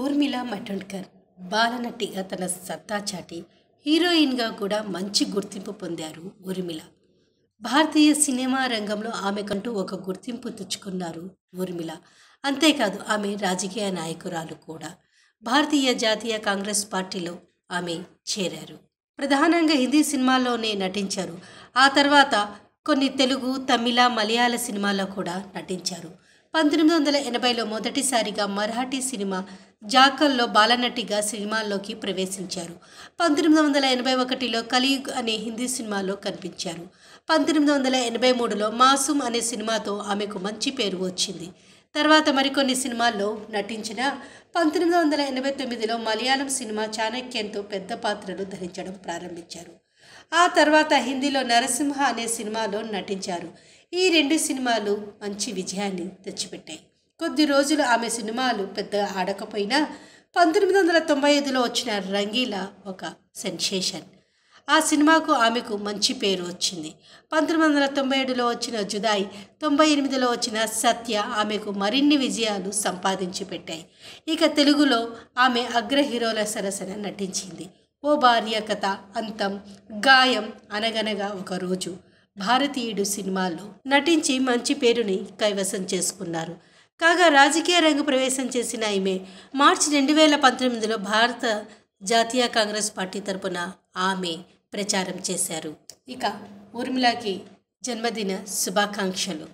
ఊర్మిళ మటోండ్కర్ బాలనటిగా తన సత్తా చాటి హీరోయిన్గా కూడా మంచి గుర్తింపు పొందారు ఊర్మిళ భారతీయ సినిమా రంగంలో ఆమెకంటూ ఒక గుర్తింపు తెచ్చుకున్నారు ఊర్మిళ అంతేకాదు ఆమె రాజకీయ నాయకురాలు కూడా భారతీయ జాతీయ కాంగ్రెస్ పార్టీలో ఆమె చేరారు ప్రధానంగా హిందీ సినిమాల్లోనే నటించారు ఆ తర్వాత కొన్ని తెలుగు తమిళ మలయాళ సినిమాల్లో కూడా నటించారు పంతొమ్మిది వందల ఎనభైలో మొదటిసారిగా మరాఠీ సినిమా జాకల్లో బాలనటిగా సినిమాల్లోకి ప్రవేశించారు పంతొమ్మిది వందల ఎనభై ఒకటిలో కలియుగ్ అనే హిందీ సినిమాలో కనిపించారు పంతొమ్మిది వందల ఎనభై మూడులో మాసూమ్ అనే సినిమాతో ఆమెకు మంచి పేరు వచ్చింది తర్వాత మరికొన్ని సినిమాల్లో నటించిన పంతొమ్మిది వందల ఎనభై తొమ్మిదిలో మలయాళం సినిమా చాణక్యంతో పెద్ద పాత్రలు ధరించడం ప్రారంభించారు ఆ తర్వాత హిందీలో నరసింహ అనే సినిమాలో నటించారు ఈ రెండు సినిమాలు మంచి విజయాన్ని తెచ్చిపెట్టాయి కొద్ది రోజులు ఆమె సినిమాలు పెద్దగా ఆడకపోయినా పంతొమ్మిది వందల తొంభై ఐదులో వచ్చిన రంగీల ఒక సెన్సేషన్ ఆ సినిమాకు ఆమెకు మంచి పేరు వచ్చింది పంతొమ్మిది వందల తొంభై ఏడులో వచ్చిన జుదాయి తొంభై ఎనిమిదిలో వచ్చిన సత్య ఆమెకు మరిన్ని విజయాలు సంపాదించి పెట్టాయి ఇక తెలుగులో ఆమె అగ్ర హీరోల సరసన నటించింది ఓ భార్య కథ అంతం గాయం అనగనగా ఒక రోజు భారతీయుడు సినిమాల్లో నటించి మంచి పేరుని కైవసం చేసుకున్నారు కాగా రాజకీయ రంగ ప్రవేశం చేసిన ఈమె మార్చి రెండు వేల పంతొమ్మిదిలో భారత జాతీయ కాంగ్రెస్ పార్టీ తరపున ఆమె ప్రచారం చేశారు ఇక ఊర్మిళకి జన్మదిన శుభాకాంక్షలు